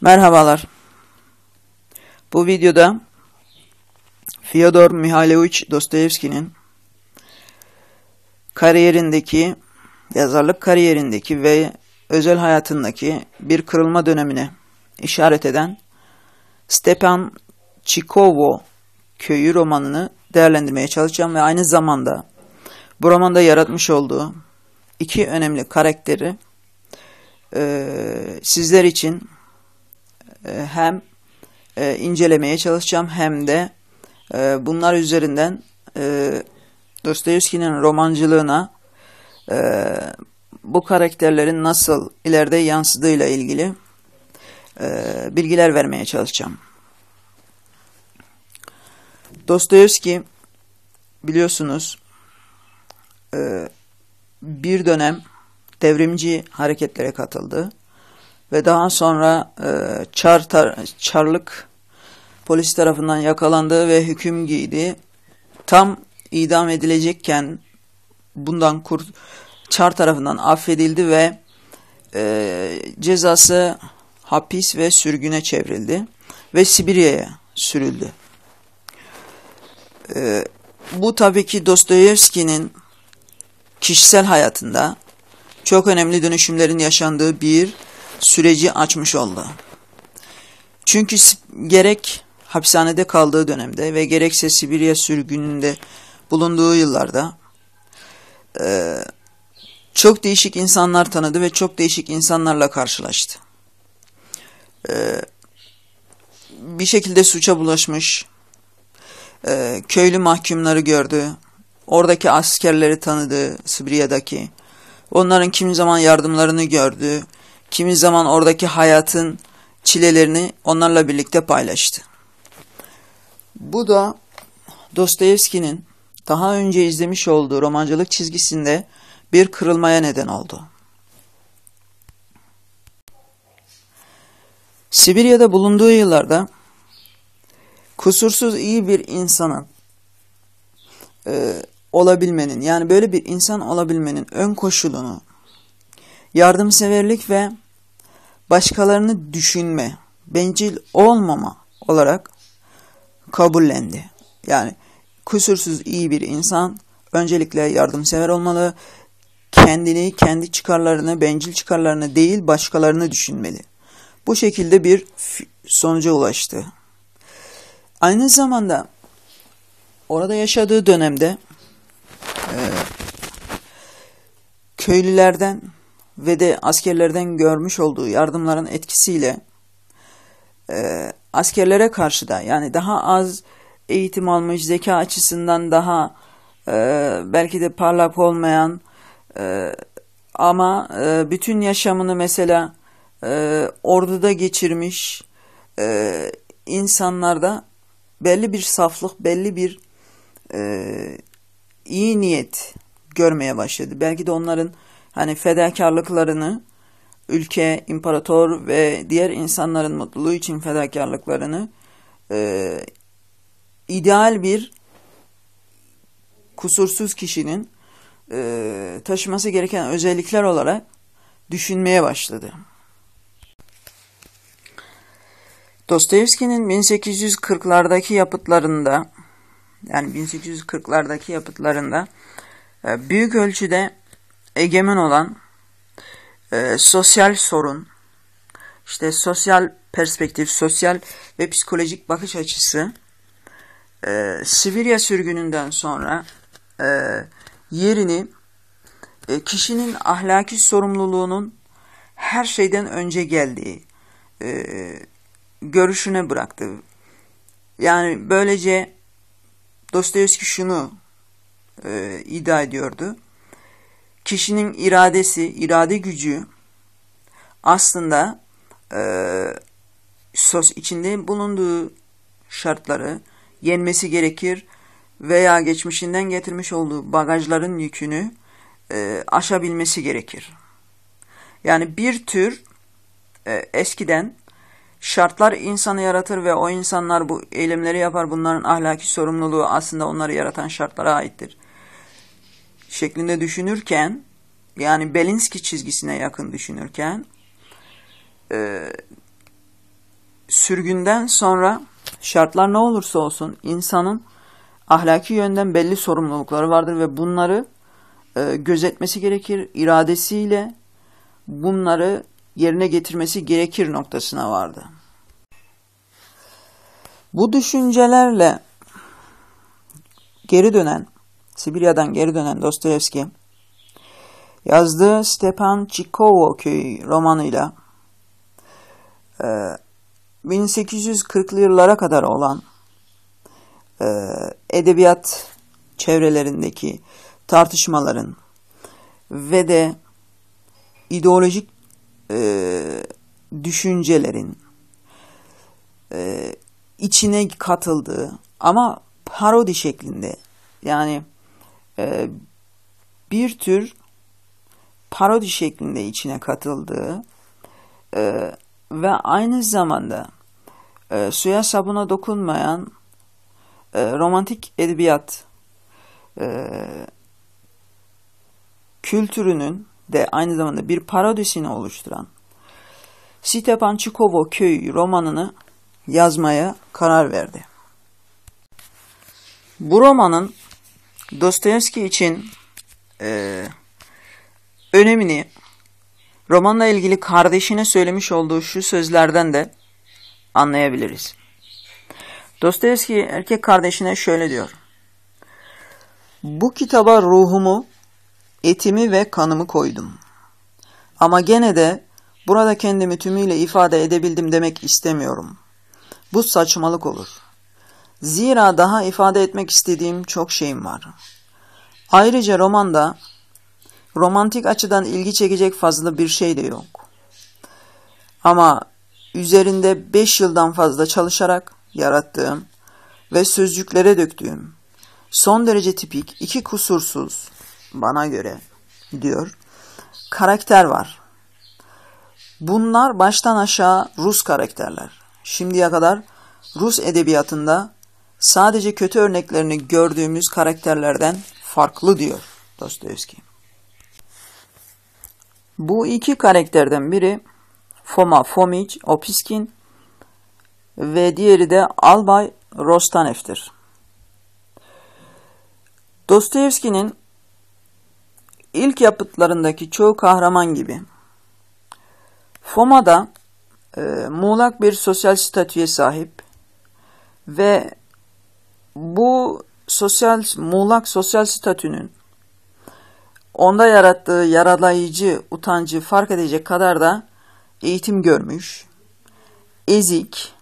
Merhabalar. Bu videoda Fyodor Mihailovich Dostoyevski'nin kariyerindeki, yazarlık kariyerindeki ve özel hayatındaki bir kırılma dönemine işaret eden Stepan Chikovo köyü romanını değerlendirmeye çalışacağım ve aynı zamanda bu romanda yaratmış olduğu iki önemli karakteri e, sizler için e, hem e, incelemeye çalışacağım hem de e, bunlar üzerinden Dostoyevski'nin romancılığına bu karakterlerin nasıl ileride yansıdığıyla ilgili bilgiler vermeye çalışacağım. Dostoyevski biliyorsunuz bir dönem devrimci hareketlere katıldı ve daha sonra e, çar tar, çarlık polis tarafından yakalandı ve hüküm giydi. Tam idam edilecekken bundan kurt çar tarafından affedildi ve e, cezası hapis ve sürgüne çevrildi ve Sibirya'ya sürüldü. E, bu tabii ki Dostoyevski'nin kişisel hayatında çok önemli dönüşümlerin yaşandığı bir süreci açmış oldu. Çünkü gerek hapishanede kaldığı dönemde ve gerekse Sibirya sürgününde bulunduğu yıllarda e, çok değişik insanlar tanıdı ve çok değişik insanlarla karşılaştı. E, bir şekilde suça bulaşmış, e, köylü mahkumları gördü, oradaki askerleri tanıdı Sibirya'daki, onların kimi zaman yardımlarını gördü, kimi zaman oradaki hayatın çilelerini onlarla birlikte paylaştı. Bu da Dostoyevski'nin daha önce izlemiş olduğu romancılık çizgisinde bir kırılmaya neden oldu. Sibirya'da bulunduğu yıllarda kusursuz iyi bir insanın e, olabilmenin yani böyle bir insan olabilmenin ön koşulunu yardımseverlik ve başkalarını düşünme, bencil olmama olarak kabullendi. Yani kusursuz iyi bir insan öncelikle yardımsever olmalı. Kendini, kendi çıkarlarını, bencil çıkarlarını değil başkalarını düşünmeli. Bu şekilde bir sonuca ulaştı. Aynı zamanda orada yaşadığı dönemde e, köylülerden ve de askerlerden görmüş olduğu yardımların etkisiyle e, askerlere karşı da yani daha az eğitim almış, zeka açısından daha e, belki de parlak olmayan e, ama e, bütün yaşamını mesela e, orduda geçirmiş e, insanlarda belli bir saflık, belli bir e, iyi niyet görmeye başladı. Belki de onların hani fedakarlıklarını, ülke, imparator ve diğer insanların mutluluğu için fedakarlıklarını e, ideal bir kusursuz kişinin e, taşıması gereken özellikler olarak düşünmeye başladı. Dostoyevski'nin 1840'lardaki yapıtlarında yani 1840'lardaki yapıtlarında e, büyük ölçüde egemen olan e, sosyal sorun, işte sosyal perspektif, sosyal ve psikolojik bakış açısı e, Sibirya sürgününden sonra e, yerini e, kişinin ahlaki sorumluluğunun her şeyden önce geldiği e, görüşüne bıraktı. Yani böylece Dostoyevski şunu e, iddia ediyordu kişinin iradesi, irade gücü aslında e, söz içinde bulunduğu şartları yenmesi gerekir veya geçmişinden getirmiş olduğu bagajların yükünü e, aşabilmesi gerekir. Yani bir tür e, eskiden şartlar insanı yaratır ve o insanlar bu eylemleri yapar. Bunların ahlaki sorumluluğu aslında onları yaratan şartlara aittir şeklinde düşünürken yani Belinski çizgisine yakın düşünürken e, sürgünden sonra şartlar ne olursa olsun insanın ahlaki yönden belli sorumlulukları vardır ve bunları e, gözetmesi gerekir. iradesiyle bunları yerine getirmesi gerekir noktasına vardı. Bu düşüncelerle geri dönen Sibirya'dan geri dönen Dostoyevski, yazdığı Stepan Çikovo köyü romanıyla 1840'lı e, yıllara kadar olan e, edebiyat çevrelerindeki tartışmaların ve de ideolojik e, düşüncelerin e, içine katıldığı ama parodi şeklinde yani e, bir tür parodi şeklinde içine katıldığı e, ve aynı zamanda e, suya sabuna dokunmayan e, romantik edebiyat e, kültürünün de aynı zamanda bir parodisini oluşturan Stepan Çikovo Köyü romanını yazmaya karar verdi. Bu romanın Dostoyevski için e, önemini romanla ilgili kardeşine söylemiş olduğu şu sözlerden de anlayabiliriz. Dostoyevski erkek kardeşine şöyle diyor. Bu kitaba ruhumu, etimi ve kanımı koydum. Ama gene de burada kendimi tümüyle ifade edebildim demek istemiyorum. Bu saçmalık olur.'' Zira daha ifade etmek istediğim çok şeyim var. Ayrıca romanda romantik açıdan ilgi çekecek fazla bir şey de yok. Ama üzerinde beş yıldan fazla çalışarak yarattığım ve sözcüklere döktüğüm son derece tipik iki kusursuz bana göre diyor karakter var. Bunlar baştan aşağı Rus karakterler. Şimdiye kadar Rus edebiyatında sadece kötü örneklerini gördüğümüz karakterlerden farklı diyor Dostoyevski. Bu iki karakterden biri Foma Fomich Opiskin ve diğeri de Albay Rostanev'tir. Dostoyevski'nin ilk yapıtlarındaki çoğu kahraman gibi Foma'da e, muğlak bir sosyal statüye sahip ve bu sosyal muğlak sosyal statünün onda yarattığı yaralayıcı utancı fark edecek kadar da eğitim görmüş, ezik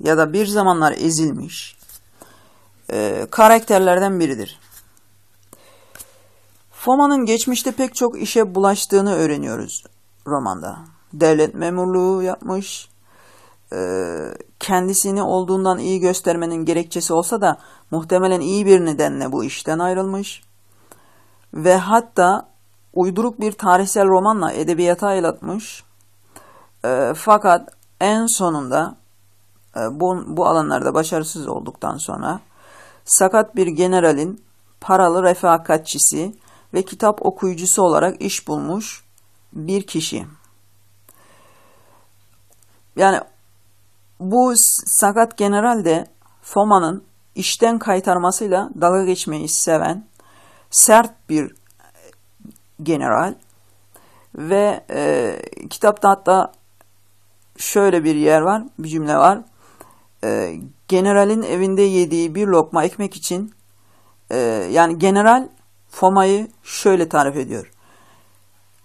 ya da bir zamanlar ezilmiş e, karakterlerden biridir. Foma'nın geçmişte pek çok işe bulaştığını öğreniyoruz romanda. Devlet memurluğu yapmış, e, kendisini olduğundan iyi göstermenin gerekçesi olsa da muhtemelen iyi bir nedenle bu işten ayrılmış ve hatta uyduruk bir tarihsel romanla edebiyata aylatmış. E, fakat en sonunda e, bu, bu alanlarda başarısız olduktan sonra sakat bir generalin paralı refakatçisi ve kitap okuyucusu olarak iş bulmuş bir kişi. Yani bu sakat general de Foma'nın işten kaytarmasıyla dalga geçmeyi seven sert bir e, general ve e, kitapta hatta şöyle bir yer var, bir cümle var. E, generalin evinde yediği bir lokma ekmek için e, yani general Foma'yı şöyle tarif ediyor.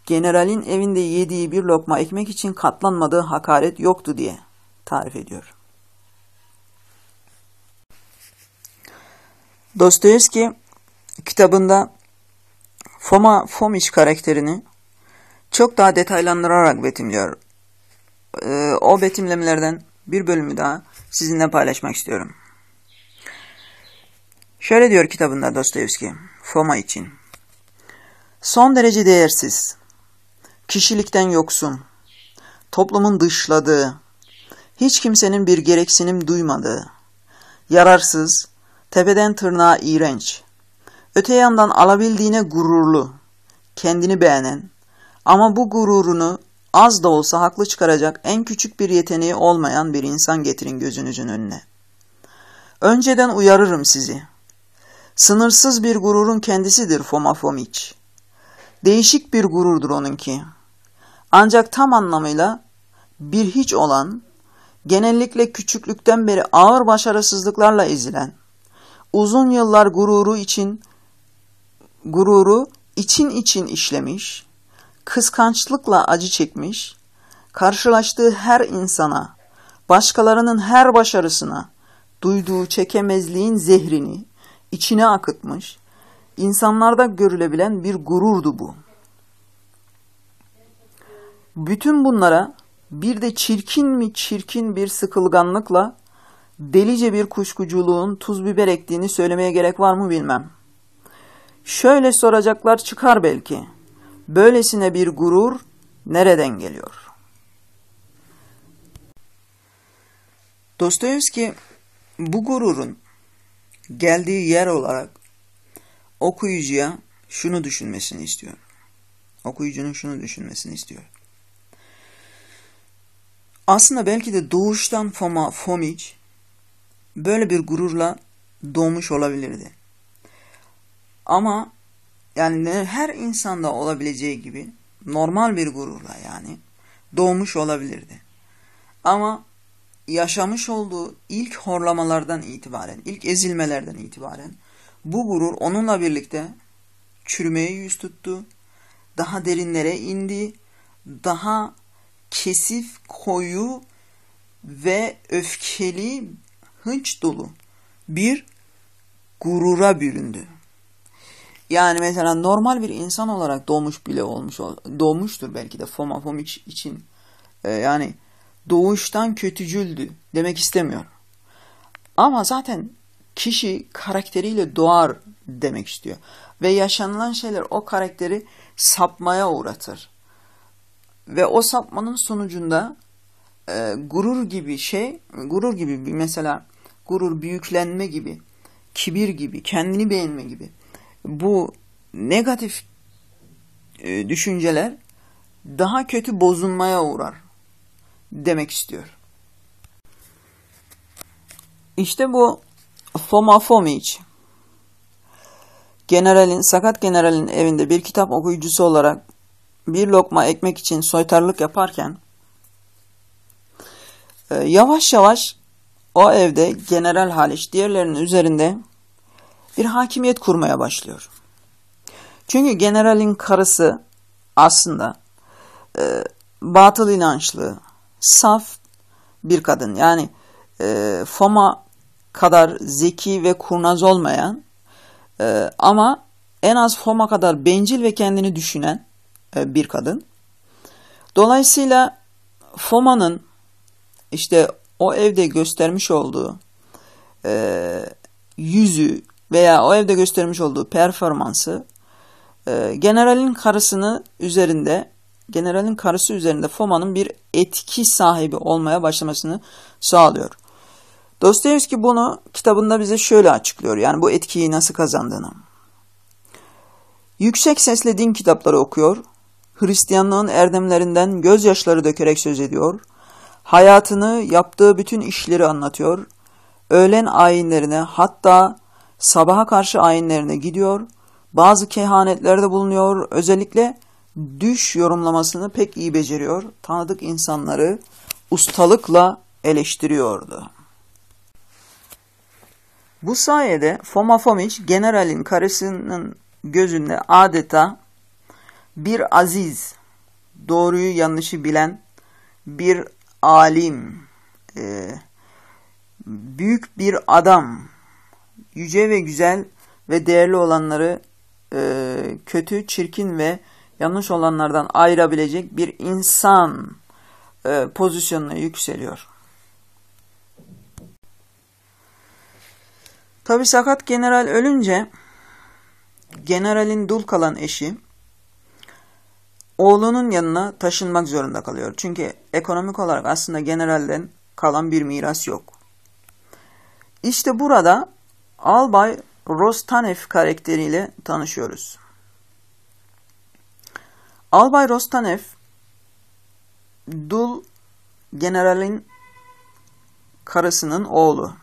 Generalin evinde yediği bir lokma ekmek için katlanmadığı hakaret yoktu diye tarif ediyor. Dostoyevski kitabında Foma Fomiç karakterini çok daha detaylandırarak betimliyor. Ee, o betimlemelerden bir bölümü daha sizinle paylaşmak istiyorum. Şöyle diyor kitabında Dostoyevski Foma için. Son derece değersiz, kişilikten yoksun, toplumun dışladığı, hiç kimsenin bir gereksinim duymadığı, yararsız, tepeden tırnağa iğrenç, öte yandan alabildiğine gururlu, kendini beğenen ama bu gururunu az da olsa haklı çıkaracak en küçük bir yeteneği olmayan bir insan getirin gözünüzün önüne. Önceden uyarırım sizi. Sınırsız bir gururun kendisidir Foma Fomiç. Değişik bir gururdur onunki. Ancak tam anlamıyla bir hiç olan, genellikle küçüklükten beri ağır başarısızlıklarla ezilen, uzun yıllar gururu için gururu için için işlemiş, kıskançlıkla acı çekmiş, karşılaştığı her insana, başkalarının her başarısına duyduğu çekemezliğin zehrini içine akıtmış, insanlarda görülebilen bir gururdu bu. Bütün bunlara bir de çirkin mi çirkin bir sıkılganlıkla delice bir kuşkuculuğun tuz biber ektiğini söylemeye gerek var mı bilmem. Şöyle soracaklar çıkar belki. Böylesine bir gurur nereden geliyor? Dostoyevski bu gururun geldiği yer olarak okuyucuya şunu düşünmesini istiyor. Okuyucunun şunu düşünmesini istiyor. Aslında belki de doğuştan Foma Fomic böyle bir gururla doğmuş olabilirdi. Ama yani her insanda olabileceği gibi normal bir gururla yani doğmuş olabilirdi. Ama yaşamış olduğu ilk horlamalardan itibaren, ilk ezilmelerden itibaren bu gurur onunla birlikte çürümeye yüz tuttu. Daha derinlere indi. Daha kesif, koyu ve öfkeli, hınç dolu bir gurura büründü. Yani mesela normal bir insan olarak doğmuş bile olmuş doğmuştur belki de Foma Fomiç için. Ee, yani doğuştan kötücüldü demek istemiyor. Ama zaten kişi karakteriyle doğar demek istiyor. Ve yaşanılan şeyler o karakteri sapmaya uğratır. Ve o sapmanın sonucunda e, gurur gibi şey, gurur gibi bir mesela gurur, büyüklenme gibi, kibir gibi, kendini beğenme gibi bu negatif e, düşünceler daha kötü bozulmaya uğrar demek istiyor. İşte bu Foma Fomich, Generalin, sakat generalin evinde bir kitap okuyucusu olarak bir lokma ekmek için soytarlık yaparken e, yavaş yavaş o evde general hariç diğerlerinin üzerinde bir hakimiyet kurmaya başlıyor. Çünkü generalin karısı aslında e, batıl inançlı, saf bir kadın. Yani e, Foma kadar zeki ve kurnaz olmayan e, ama en az Foma kadar bencil ve kendini düşünen e, bir kadın. Dolayısıyla Foma'nın işte o evde göstermiş olduğu e, yüzü veya o evde göstermiş olduğu performansı e, generalin karısını üzerinde generalin karısı üzerinde Foma'nın bir etki sahibi olmaya başlamasını sağlıyor. Dostoyevski bunu kitabında bize şöyle açıklıyor. Yani bu etkiyi nasıl kazandığını. Yüksek sesle din kitapları okuyor Hristiyanlığın erdemlerinden gözyaşları dökerek söz ediyor, hayatını, yaptığı bütün işleri anlatıyor, öğlen ayinlerine hatta sabaha karşı ayinlerine gidiyor, bazı kehanetlerde bulunuyor, özellikle düş yorumlamasını pek iyi beceriyor, tanıdık insanları ustalıkla eleştiriyordu. Bu sayede Foma Fomiç generalin karısının gözünde adeta bir aziz, doğruyu yanlışı bilen bir alim, e, büyük bir adam, yüce ve güzel ve değerli olanları e, kötü, çirkin ve yanlış olanlardan ayırabilecek bir insan e, pozisyonuna yükseliyor. Tabi sakat general ölünce generalin dul kalan eşi oğlunun yanına taşınmak zorunda kalıyor. Çünkü ekonomik olarak aslında generalden kalan bir miras yok. İşte burada Albay Rostanev karakteriyle tanışıyoruz. Albay Rostanev Dul generalin karısının oğlu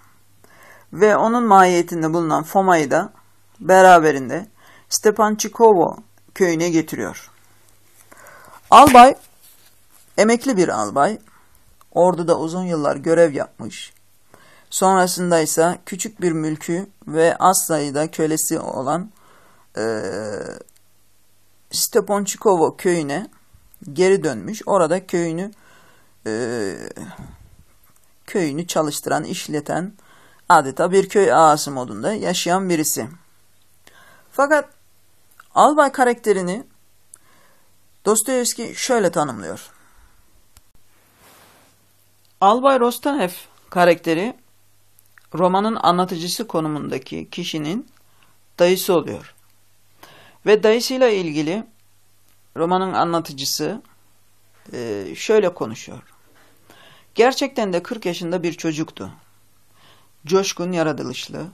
ve onun mahiyetinde bulunan Foma'yı da beraberinde Stepançikovo köyüne getiriyor. Albay, emekli bir albay, orduda uzun yıllar görev yapmış. Sonrasında ise küçük bir mülkü ve az sayıda kölesi olan e, Steponçikovo köyüne geri dönmüş. Orada köyünü e, köyünü çalıştıran, işleten adeta bir köy ağası modunda yaşayan birisi. Fakat albay karakterini Dostoyevski şöyle tanımlıyor. Albay Rostanev karakteri romanın anlatıcısı konumundaki kişinin dayısı oluyor. Ve dayısıyla ilgili romanın anlatıcısı e, şöyle konuşuyor. Gerçekten de 40 yaşında bir çocuktu. Coşkun yaratılışlı,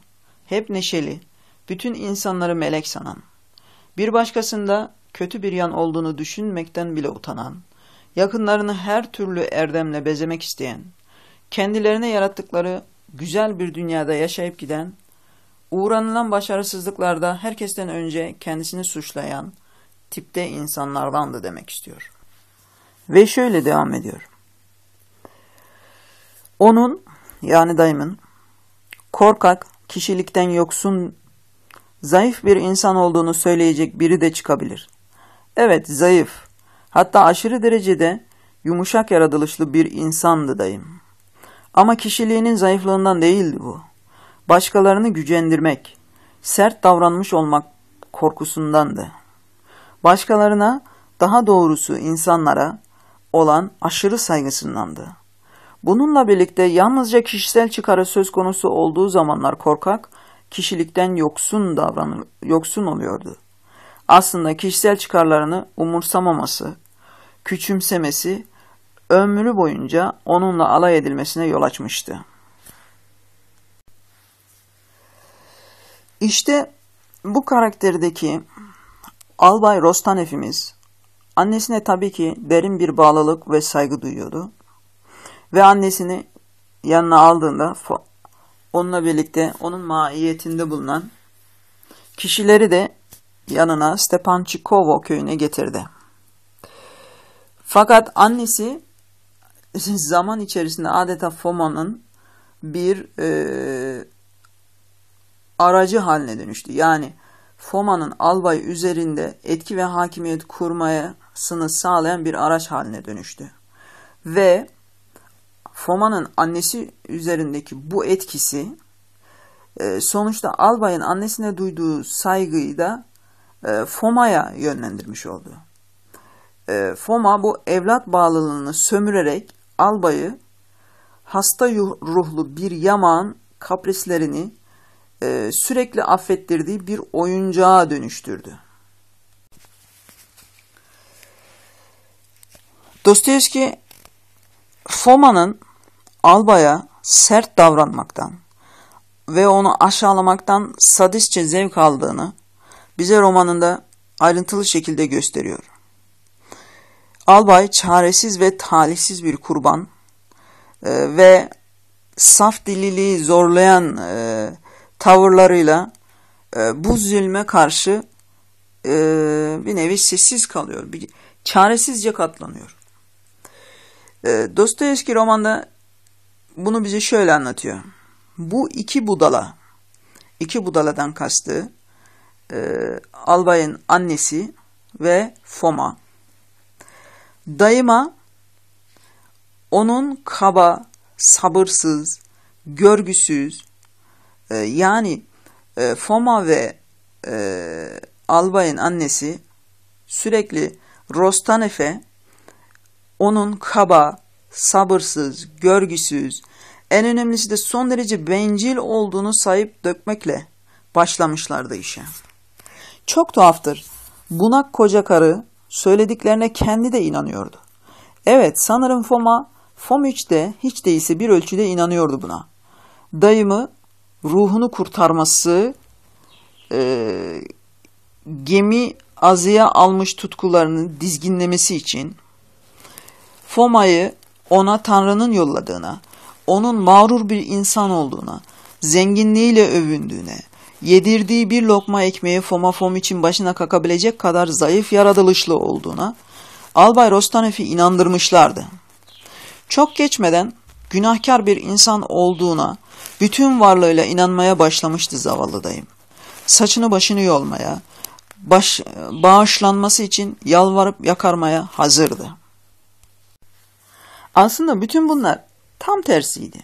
hep neşeli, bütün insanları melek sanan. Bir başkasında kötü bir yan olduğunu düşünmekten bile utanan, yakınlarını her türlü erdemle bezemek isteyen, kendilerine yarattıkları güzel bir dünyada yaşayıp giden, uğranılan başarısızlıklarda herkesten önce kendisini suçlayan tipte insanlardandı demek istiyor. Ve şöyle devam ediyor. Onun yani dayımın korkak, kişilikten yoksun, zayıf bir insan olduğunu söyleyecek biri de çıkabilir. Evet, zayıf. Hatta aşırı derecede yumuşak yaratılışlı bir insandı dayım. Ama kişiliğinin zayıflığından değildi bu. Başkalarını gücendirmek, sert davranmış olmak korkusundandı. Başkalarına, daha doğrusu insanlara olan aşırı saygısındandı. Bununla birlikte yalnızca kişisel çıkarı söz konusu olduğu zamanlar korkak, kişilikten yoksun davranır, yoksun oluyordu.'' aslında kişisel çıkarlarını umursamaması, küçümsemesi, ömrü boyunca onunla alay edilmesine yol açmıştı. İşte bu karakterdeki Albay Rostanef'imiz annesine tabii ki derin bir bağlılık ve saygı duyuyordu. Ve annesini yanına aldığında onunla birlikte onun maiyetinde bulunan kişileri de yanına Stepançikovo köyüne getirdi. Fakat annesi zaman içerisinde adeta Foma'nın bir e, aracı haline dönüştü. Yani Foma'nın albay üzerinde etki ve hakimiyet kurmasını sağlayan bir araç haline dönüştü. Ve Foma'nın annesi üzerindeki bu etkisi e, sonuçta albayın annesine duyduğu saygıyı da e, FOMA'ya yönlendirmiş oldu. E, FOMA bu evlat bağlılığını sömürerek albayı hasta ruhlu bir yaman kaprislerini e, sürekli affettirdiği bir oyuncağa dönüştürdü. Dostoyevski Foma'nın albaya sert davranmaktan ve onu aşağılamaktan sadistçe zevk aldığını bize romanında ayrıntılı şekilde gösteriyor. Albay çaresiz ve talihsiz bir kurban e, ve saf dililiği zorlayan e, tavırlarıyla e, bu zulme karşı e, bir nevi sessiz kalıyor. Bir, çaresizce katlanıyor. E, Dostoyevski romanda bunu bize şöyle anlatıyor. Bu iki budala, iki budaladan kastı e, albayın annesi ve Foma. Daima onun kaba, sabırsız, görgüsüz e, yani e, Foma ve e, albayın annesi sürekli Rostanefe onun kaba, sabırsız, görgüsüz, en önemlisi de son derece bencil olduğunu sayıp dökmekle başlamışlardı işe. Çok tuhaftır. Buna koca karı söylediklerine kendi de inanıyordu. Evet sanırım Foma, Fomüç de hiç değilse bir ölçüde inanıyordu buna. Dayımı ruhunu kurtarması, e, gemi azıya almış tutkularını dizginlemesi için Foma'yı ona Tanrı'nın yolladığına, onun mağrur bir insan olduğuna, zenginliğiyle övündüğüne, yedirdiği bir lokma ekmeği Foma Fom için başına kakabilecek kadar zayıf yaratılışlı olduğuna Albay Rostanef'i inandırmışlardı. Çok geçmeden günahkar bir insan olduğuna bütün varlığıyla inanmaya başlamıştı zavallı dayım. Saçını başını yolmaya, baş, bağışlanması için yalvarıp yakarmaya hazırdı. Aslında bütün bunlar tam tersiydi.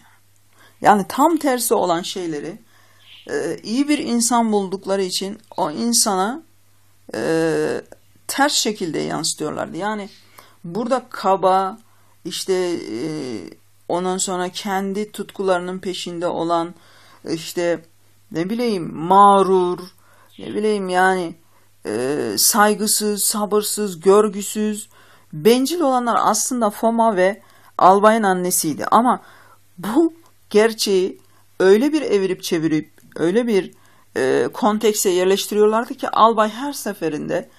Yani tam tersi olan şeyleri e, iyi bir insan buldukları için o insana e, ters şekilde yansıtıyorlardı. Yani burada kaba işte e, ondan sonra kendi tutkularının peşinde olan işte ne bileyim mağrur ne bileyim yani e, saygısız, sabırsız, görgüsüz, bencil olanlar aslında Foma ve Albay'ın annesiydi. Ama bu gerçeği öyle bir evirip çevirip öyle bir e, kontekste yerleştiriyorlardı ki albay her seferinde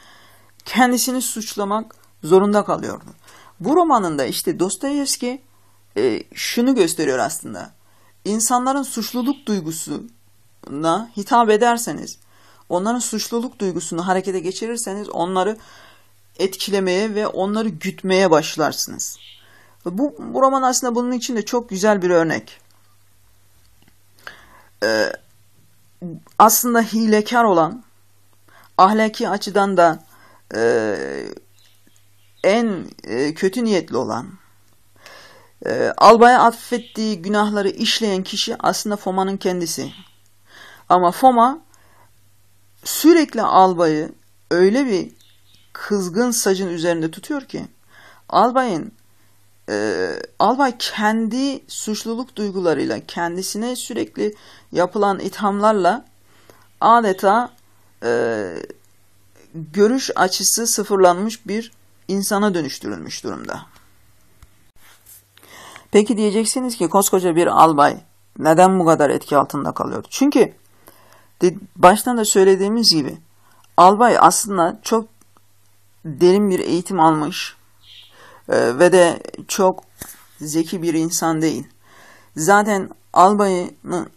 kendisini suçlamak zorunda kalıyordu. Bu romanında işte Dostoyevski e, şunu gösteriyor aslında. İnsanların suçluluk duygusuna hitap ederseniz, onların suçluluk duygusunu harekete geçirirseniz onları etkilemeye ve onları gütmeye başlarsınız. Bu, bu roman aslında bunun için de çok güzel bir örnek. Ee, aslında hilekar olan, ahlaki açıdan da e, en e, kötü niyetli olan, e, albaya affettiği günahları işleyen kişi aslında Foma'nın kendisi. Ama Foma sürekli albayı öyle bir kızgın sacın üzerinde tutuyor ki albayın e, albay kendi suçluluk duygularıyla kendisine sürekli yapılan ithamlarla adeta e, görüş açısı sıfırlanmış bir insana dönüştürülmüş durumda. Peki diyeceksiniz ki koskoca bir albay neden bu kadar etki altında kalıyor? Çünkü baştan da söylediğimiz gibi albay aslında çok derin bir eğitim almış, ee, ve de çok zeki bir insan değil. Zaten albayı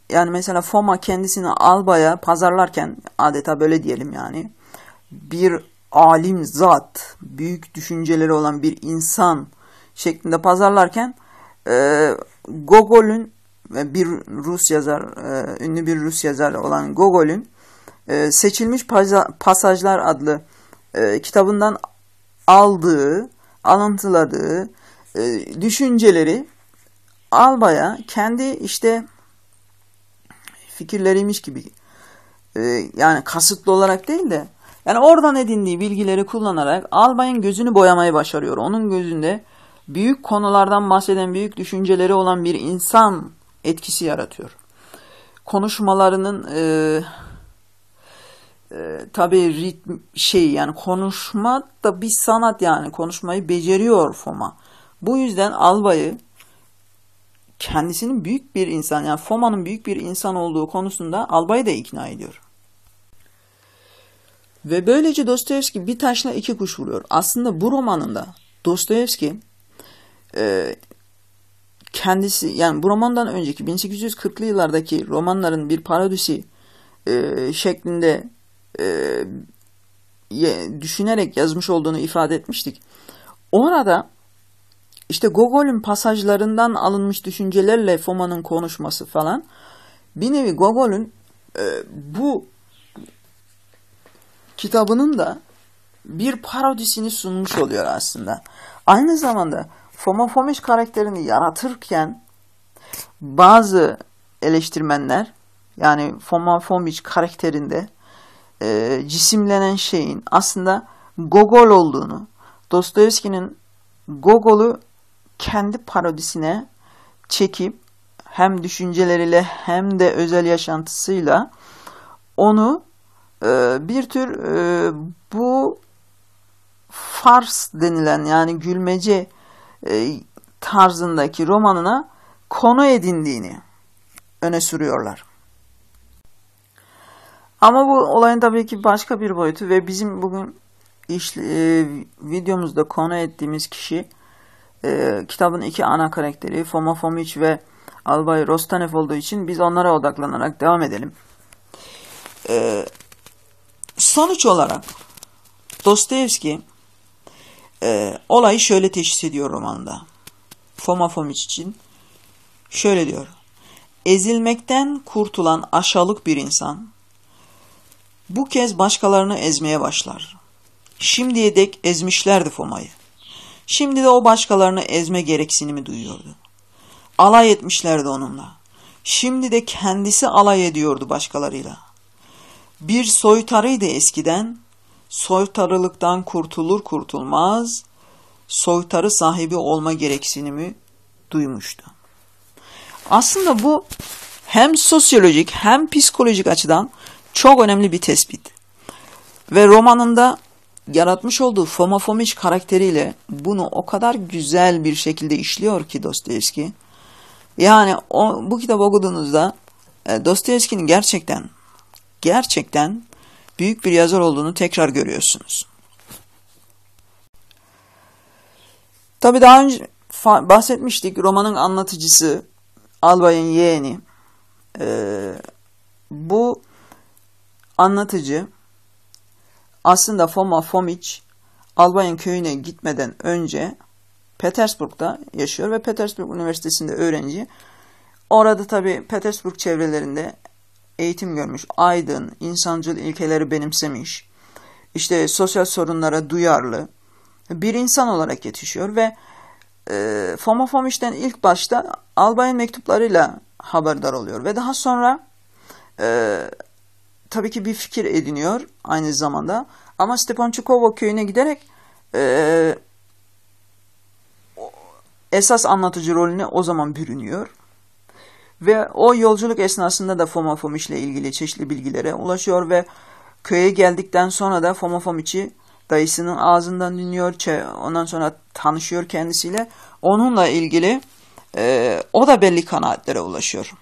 yani mesela Foma kendisini albaya pazarlarken adeta böyle diyelim yani bir alim zat, büyük düşünceleri olan bir insan şeklinde pazarlarken e, Gogol'ün bir Rus yazar, e, ünlü bir Rus yazar olan Gogol'ün e, Seçilmiş Pasajlar adlı e, kitabından aldığı alıntıladığı e, düşünceleri albaya kendi işte fikirleriymiş gibi e, yani kasıtlı olarak değil de yani oradan edindiği bilgileri kullanarak albayın gözünü boyamayı başarıyor. Onun gözünde büyük konulardan bahseden büyük düşünceleri olan bir insan etkisi yaratıyor. Konuşmalarının e, ee, tabii ritm şey yani konuşma da bir sanat yani konuşmayı beceriyor Foma. Bu yüzden Albay'ı kendisinin büyük bir insan yani Foma'nın büyük bir insan olduğu konusunda Albay'ı da ikna ediyor. Ve böylece Dostoyevski bir taşla iki kuş vuruyor. Aslında bu romanında Dostoyevski e, kendisi yani bu romandan önceki 1840'lı yıllardaki romanların bir parodisi e, şeklinde e, düşünerek yazmış olduğunu ifade etmiştik. Orada işte Gogol'ün pasajlarından alınmış düşüncelerle Foma'nın konuşması falan bir nevi Gogol'ün e, bu kitabının da bir parodisini sunmuş oluyor aslında. Aynı zamanda Foma Fomiş karakterini yaratırken bazı eleştirmenler yani Foma Fomiç karakterinde e, cisimlenen şeyin aslında Gogol olduğunu, Dostoyevski'nin Gogol'u kendi parodisine çekip hem düşünceleriyle hem de özel yaşantısıyla onu e, bir tür e, bu fars denilen yani gülmece e, tarzındaki romanına konu edindiğini öne sürüyorlar. Ama bu olayın tabii ki başka bir boyutu ve bizim bugün iş, e, videomuzda konu ettiğimiz kişi e, kitabın iki ana karakteri Foma Fomic ve Albay Rostanev olduğu için biz onlara odaklanarak devam edelim. E, sonuç olarak Dostoyevski e, olayı şöyle teşhis ediyor romanda. Foma Fomic için şöyle diyor. Ezilmekten kurtulan aşağılık bir insan bu kez başkalarını ezmeye başlar. Şimdiye dek ezmişlerdi Foma'yı. Şimdi de o başkalarını ezme gereksinimi duyuyordu. Alay etmişlerdi onunla. Şimdi de kendisi alay ediyordu başkalarıyla. Bir soytarıydı eskiden. Soytarılıktan kurtulur kurtulmaz soytarı sahibi olma gereksinimi duymuştu. Aslında bu hem sosyolojik hem psikolojik açıdan çok önemli bir tespit. Ve romanında yaratmış olduğu Foma Fomiç karakteriyle bunu o kadar güzel bir şekilde işliyor ki Dostoyevski. Yani o, bu kitabı okuduğunuzda e, Dostoyevski'nin gerçekten gerçekten büyük bir yazar olduğunu tekrar görüyorsunuz. Tabi daha önce bahsetmiştik romanın anlatıcısı Albay'ın yeğeni. E, bu Anlatıcı aslında Foma Fomiç Albay'ın köyüne gitmeden önce Petersburg'da yaşıyor ve Petersburg Üniversitesi'nde öğrenci. Orada tabi Petersburg çevrelerinde eğitim görmüş, aydın, insancıl ilkeleri benimsemiş, işte sosyal sorunlara duyarlı bir insan olarak yetişiyor ve e, Foma Fomiç'ten ilk başta Albay'ın mektuplarıyla haberdar oluyor ve daha sonra e, tabii ki bir fikir ediniyor aynı zamanda. Ama Stepançukovo köyüne giderek e, esas anlatıcı rolüne o zaman bürünüyor. Ve o yolculuk esnasında da Foma Fomiç ile ilgili çeşitli bilgilere ulaşıyor ve köye geldikten sonra da Foma Fomiç'i dayısının ağzından dinliyor. Ondan sonra tanışıyor kendisiyle. Onunla ilgili e, o da belli kanaatlere ulaşıyor.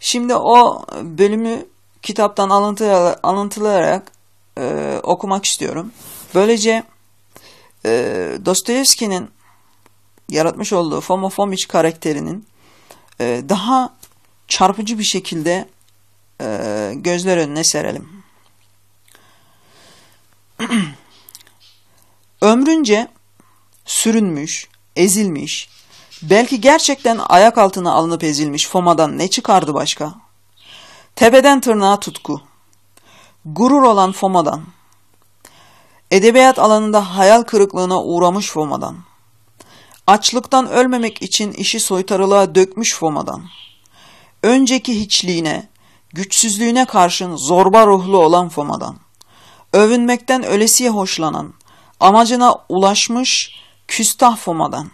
Şimdi o bölümü kitaptan alıntılayarak, alıntılayarak e, okumak istiyorum. Böylece e, Dostoyevski'nin yaratmış olduğu Foma Fomich karakterinin e, daha çarpıcı bir şekilde e, gözler önüne serelim. Ömrünce sürünmüş, ezilmiş, belki gerçekten ayak altına alınıp ezilmiş Foma'dan ne çıkardı başka?'' Tepeden tırnağa tutku. Gurur olan Foma'dan. Edebiyat alanında hayal kırıklığına uğramış Foma'dan. Açlıktan ölmemek için işi soytarılığa dökmüş Foma'dan. Önceki hiçliğine, güçsüzlüğüne karşın zorba ruhlu olan Foma'dan. Övünmekten ölesiye hoşlanan, amacına ulaşmış küstah Foma'dan.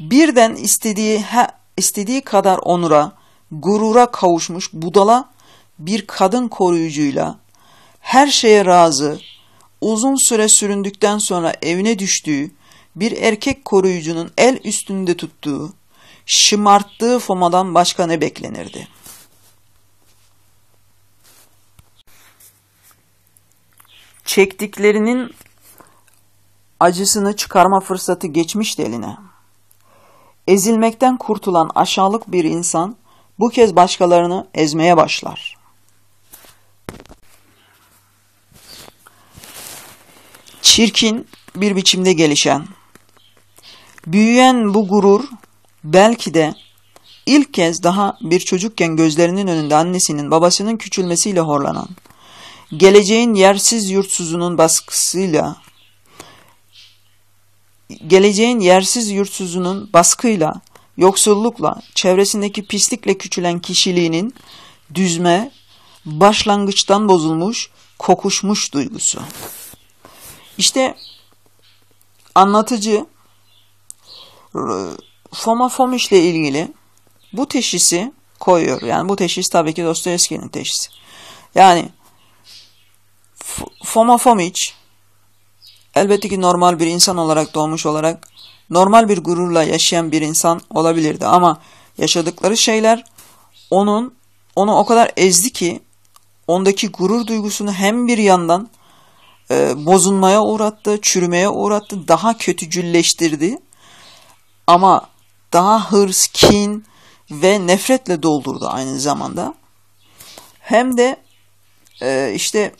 Birden istediği, he, istediği kadar onura, gurura kavuşmuş budala bir kadın koruyucuyla her şeye razı, uzun süre süründükten sonra evine düştüğü bir erkek koruyucunun el üstünde tuttuğu, şımarttığı Foma'dan başka ne beklenirdi? Çektiklerinin acısını çıkarma fırsatı geçmişti eline. Ezilmekten kurtulan aşağılık bir insan bu kez başkalarını ezmeye başlar. çirkin bir biçimde gelişen. Büyüyen bu gurur belki de ilk kez daha bir çocukken gözlerinin önünde annesinin babasının küçülmesiyle horlanan, geleceğin yersiz yurtsuzunun baskısıyla, geleceğin yersiz yurtsuzunun baskıyla, yoksullukla, çevresindeki pislikle küçülen kişiliğinin düzme, başlangıçtan bozulmuş, kokuşmuş duygusu. İşte anlatıcı Foma Fomiş ile ilgili bu teşhisi koyuyor. Yani bu teşhis tabii ki Dostoyevski'nin teşhisi. Yani Foma Fomiç elbette ki normal bir insan olarak doğmuş olarak normal bir gururla yaşayan bir insan olabilirdi ama yaşadıkları şeyler onun onu o kadar ezdi ki ondaki gurur duygusunu hem bir yandan e, bozulmaya uğrattı, çürümeye uğrattı, daha kötücülleştirdi. Ama daha hırs, kin ve nefretle doldurdu aynı zamanda. Hem de e, işte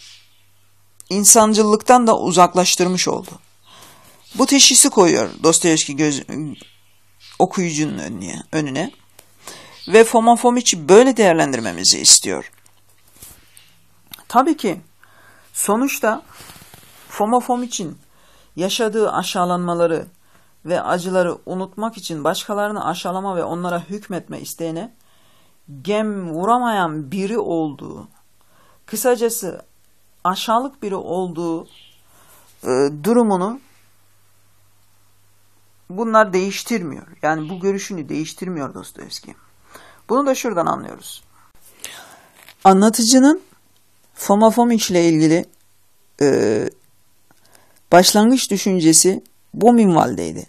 insancılıktan da uzaklaştırmış oldu. Bu teşhisi koyuyor Dostoyevski göz, okuyucunun önüne, önüne. Ve Foma Fomiç'i böyle değerlendirmemizi istiyor. Tabii ki sonuçta Fomofom için yaşadığı aşağılanmaları ve acıları unutmak için başkalarını aşağılama ve onlara hükmetme isteğine gem vuramayan biri olduğu, kısacası aşağılık biri olduğu e, durumunu bunlar değiştirmiyor. Yani bu görüşünü değiştirmiyor Dostoyevski. Bunu da şuradan anlıyoruz. Anlatıcının Foma Fomiç ile ilgili e, Başlangıç düşüncesi bu minvaldeydi.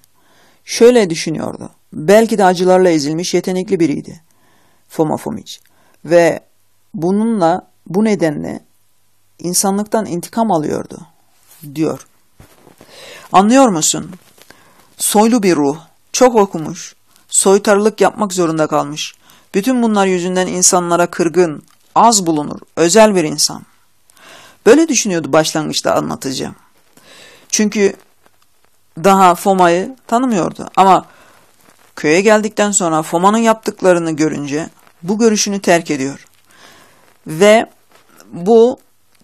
Şöyle düşünüyordu. Belki de acılarla ezilmiş yetenekli biriydi. Foma Fomiç. Ve bununla bu nedenle insanlıktan intikam alıyordu diyor. Anlıyor musun? Soylu bir ruh, çok okumuş, soytarılık yapmak zorunda kalmış. Bütün bunlar yüzünden insanlara kırgın, az bulunur, özel bir insan. Böyle düşünüyordu başlangıçta anlatıcı. Çünkü daha Foma'yı tanımıyordu ama köye geldikten sonra Foma'nın yaptıklarını görünce bu görüşünü terk ediyor. Ve bu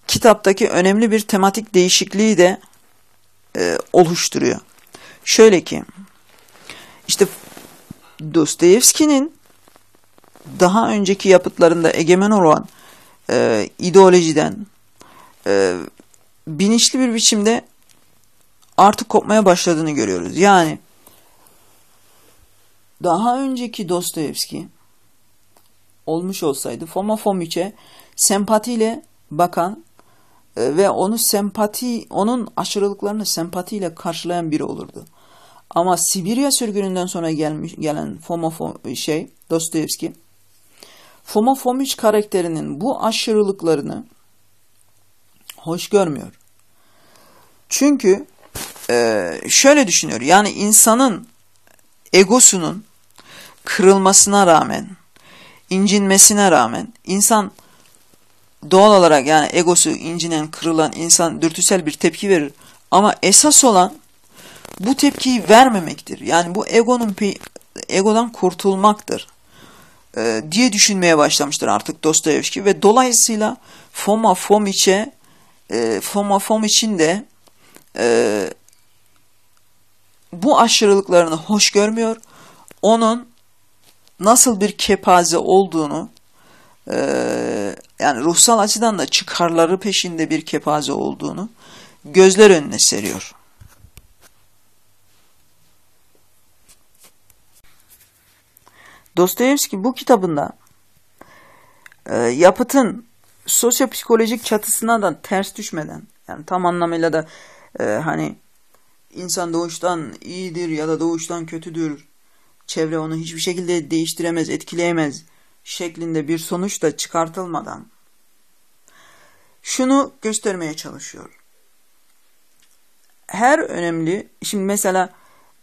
kitaptaki önemli bir tematik değişikliği de e, oluşturuyor. Şöyle ki işte Dostoyevski'nin daha önceki yapıtlarında egemen olan e, ideolojiden e, bilinçli bir biçimde artık kopmaya başladığını görüyoruz. Yani daha önceki Dostoyevski olmuş olsaydı Foma Fomiç'e sempatiyle bakan e, ve onu sempati onun aşırılıklarını sempatiyle karşılayan biri olurdu. Ama Sibirya sürgününden sonra gelmiş gelen Foma şey Dostoyevski Foma Fomiç karakterinin bu aşırılıklarını hoş görmüyor. Çünkü e, şöyle düşünüyor. Yani insanın egosunun kırılmasına rağmen, incinmesine rağmen insan doğal olarak yani egosu incinen, kırılan insan dürtüsel bir tepki verir. Ama esas olan bu tepkiyi vermemektir. Yani bu egonun egodan kurtulmaktır e, diye düşünmeye başlamıştır artık Dostoyevski ve dolayısıyla Foma Fomiç'e e, Foma Fomiç'in de e, bu aşırılıklarını hoş görmüyor. Onun nasıl bir kepaze olduğunu e, yani ruhsal açıdan da çıkarları peşinde bir kepaze olduğunu gözler önüne seriyor. Dostoyevski bu kitabında e, yapıtın sosyopsikolojik çatısına da ters düşmeden yani tam anlamıyla da e, hani insan doğuştan iyidir ya da doğuştan kötüdür. Çevre onu hiçbir şekilde değiştiremez, etkileyemez şeklinde bir sonuç da çıkartılmadan şunu göstermeye çalışıyor. Her önemli, şimdi mesela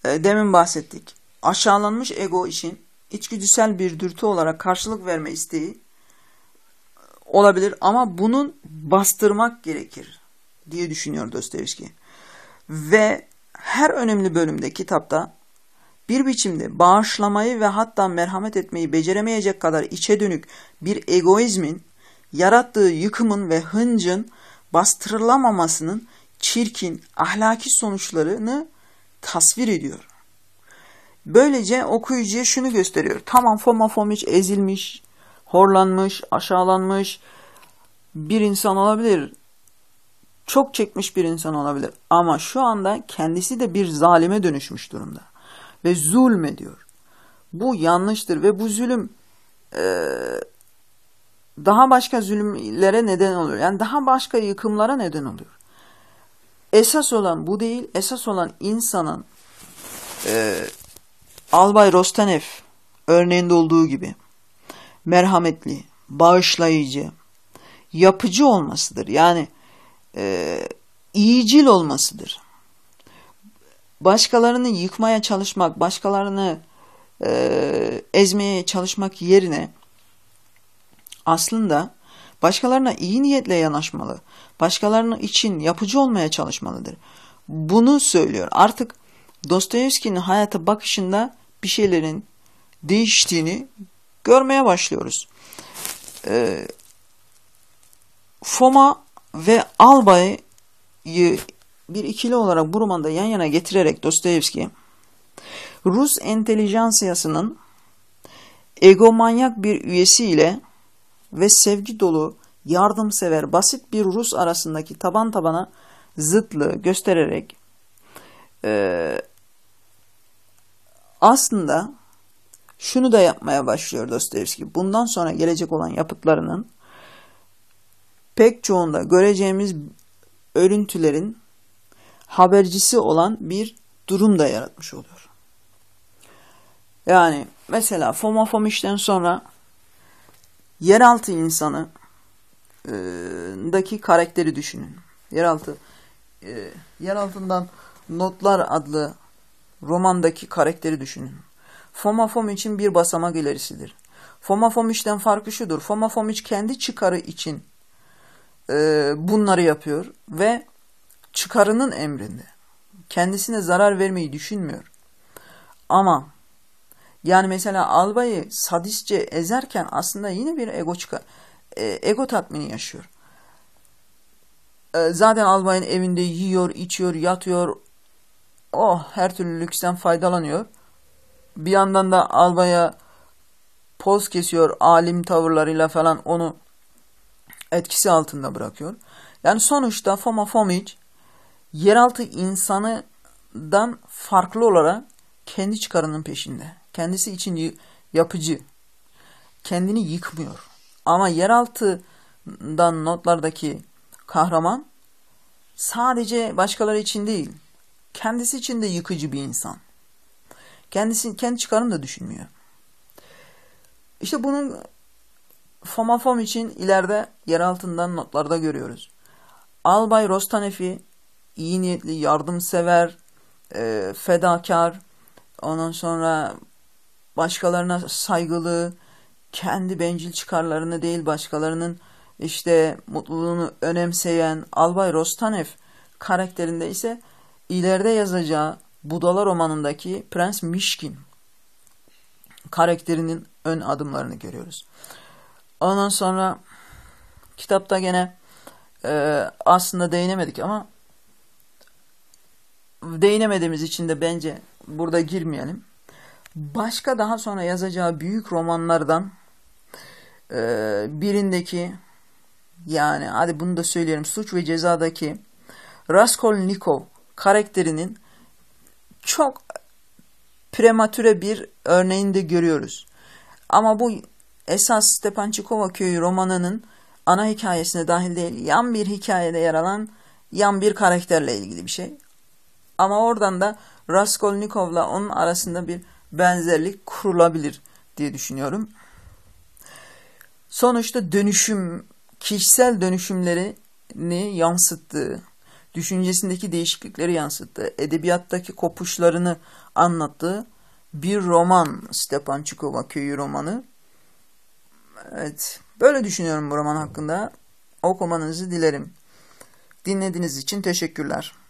e, demin bahsettik. Aşağılanmış ego için içgüdüsel bir dürtü olarak karşılık verme isteği olabilir ama bunun bastırmak gerekir diye düşünüyor Dostoyevski. Ve her önemli bölümde kitapta bir biçimde bağışlamayı ve hatta merhamet etmeyi beceremeyecek kadar içe dönük bir egoizmin yarattığı yıkımın ve hıncın bastırılamamasının çirkin ahlaki sonuçlarını tasvir ediyor. Böylece okuyucuya şunu gösteriyor. Tamam Foma Fomiç ezilmiş, horlanmış, aşağılanmış bir insan olabilir çok çekmiş bir insan olabilir ama şu anda kendisi de bir zalime dönüşmüş durumda ve zulme diyor. Bu yanlıştır ve bu zulüm e, daha başka zulümlere neden oluyor. Yani daha başka yıkımlara neden oluyor. Esas olan bu değil, esas olan insanın e, Albay Rostanev örneğinde olduğu gibi merhametli, bağışlayıcı, yapıcı olmasıdır. Yani e, iyicil olmasıdır. Başkalarını yıkmaya çalışmak, başkalarını e, ezmeye çalışmak yerine aslında başkalarına iyi niyetle yanaşmalı, başkalarının için yapıcı olmaya çalışmalıdır. Bunu söylüyor. Artık Dostoyevski'nin hayata bakışında bir şeylerin değiştiğini görmeye başlıyoruz. E, Foma ve albayı bir ikili olarak bu romanda yan yana getirerek Dostoyevski Rus entelijansiyasının egomanyak bir üyesiyle ve sevgi dolu, yardımsever, basit bir Rus arasındaki taban tabana zıtlığı göstererek e, aslında şunu da yapmaya başlıyor Dostoyevski. Bundan sonra gelecek olan yapıtlarının pek çoğunda göreceğimiz örüntülerin habercisi olan bir durum da yaratmış oluyor. Yani mesela Foma işten sonra yeraltı insanı e, daki karakteri düşünün. Yeraltı e, Yeraltından Notlar adlı romandaki karakteri düşünün. Foma için bir basamak ilerisidir. Foma işten farkı şudur. Foma Fomiç kendi çıkarı için e, bunları yapıyor ve çıkarının emrinde. Kendisine zarar vermeyi düşünmüyor. Ama yani mesela albayı sadistçe ezerken aslında yine bir ego çıkar, e, ego tatmini yaşıyor. E, zaten albayın evinde yiyor, içiyor, yatıyor. Oh her türlü lüksten faydalanıyor. Bir yandan da albaya poz kesiyor alim tavırlarıyla falan onu etkisi altında bırakıyor. Yani sonuçta Foma Fomic yeraltı insanından farklı olarak kendi çıkarının peşinde. Kendisi için yapıcı. Kendini yıkmıyor. Ama yeraltıdan notlardaki kahraman sadece başkaları için değil, kendisi için de yıkıcı bir insan. Kendisi kendi çıkarını da düşünmüyor. İşte bunun Fomafom için ileride yer altından notlarda görüyoruz. Albay Rostanefi iyi niyetli, yardımsever, e, fedakar, ondan sonra başkalarına saygılı, kendi bencil çıkarlarını değil başkalarının işte mutluluğunu önemseyen Albay Rostanev karakterinde ise ileride yazacağı Budala romanındaki Prens Mişkin karakterinin ön adımlarını görüyoruz. Ondan sonra kitapta gene e, aslında değinemedik ama değinemediğimiz için de bence burada girmeyelim. Başka daha sonra yazacağı büyük romanlardan e, birindeki yani hadi bunu da söyleyelim suç ve cezadaki Raskolnikov karakterinin çok prematüre bir örneğini de görüyoruz. Ama bu esas Stepançikova köyü romanının ana hikayesine dahil değil yan bir hikayede yer alan yan bir karakterle ilgili bir şey. Ama oradan da Raskolnikov'la onun arasında bir benzerlik kurulabilir diye düşünüyorum. Sonuçta dönüşüm, kişisel dönüşümlerini yansıttığı, düşüncesindeki değişiklikleri yansıttığı, edebiyattaki kopuşlarını anlattığı bir roman Stepançikova köyü romanı. Evet. Böyle düşünüyorum bu roman hakkında. Okumanızı dilerim. Dinlediğiniz için teşekkürler.